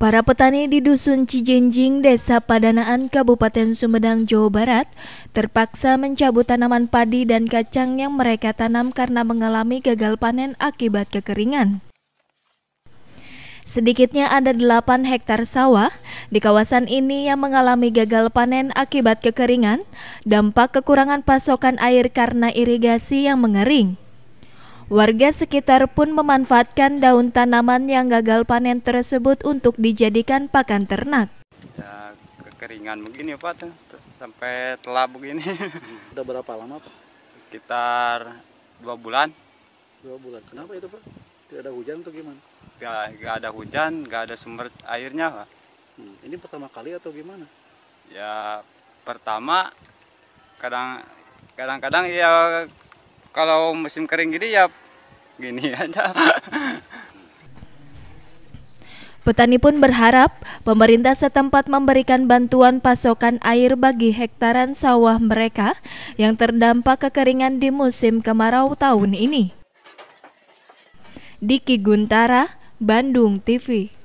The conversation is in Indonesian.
Para petani di Dusun Cijenjing, Desa Padanaan, Kabupaten Sumedang, Jawa Barat, terpaksa mencabut tanaman padi dan kacang yang mereka tanam karena mengalami gagal panen akibat kekeringan. Sedikitnya ada 8 hektar sawah di kawasan ini yang mengalami gagal panen akibat kekeringan, dampak kekurangan pasokan air karena irigasi yang mengering. Warga sekitar pun memanfaatkan daun tanaman yang gagal panen tersebut untuk dijadikan pakan ternak. Ya, kekeringan begini Pak, tuh, sampai telap begini. Sudah berapa lama Pak? Sekitar dua bulan. Dua bulan, kenapa itu Pak? Tidak ada hujan atau gimana? Tidak, tidak ada hujan, tidak ada sumber airnya Pak. Hmm, ini pertama kali atau gimana? Ya, pertama kadang-kadang ya kalau musim kering gini ya gini aja. Petani pun berharap pemerintah setempat memberikan bantuan pasokan air bagi hektaran sawah mereka yang terdampak kekeringan di musim kemarau tahun ini. Diki Guntara, Bandung TV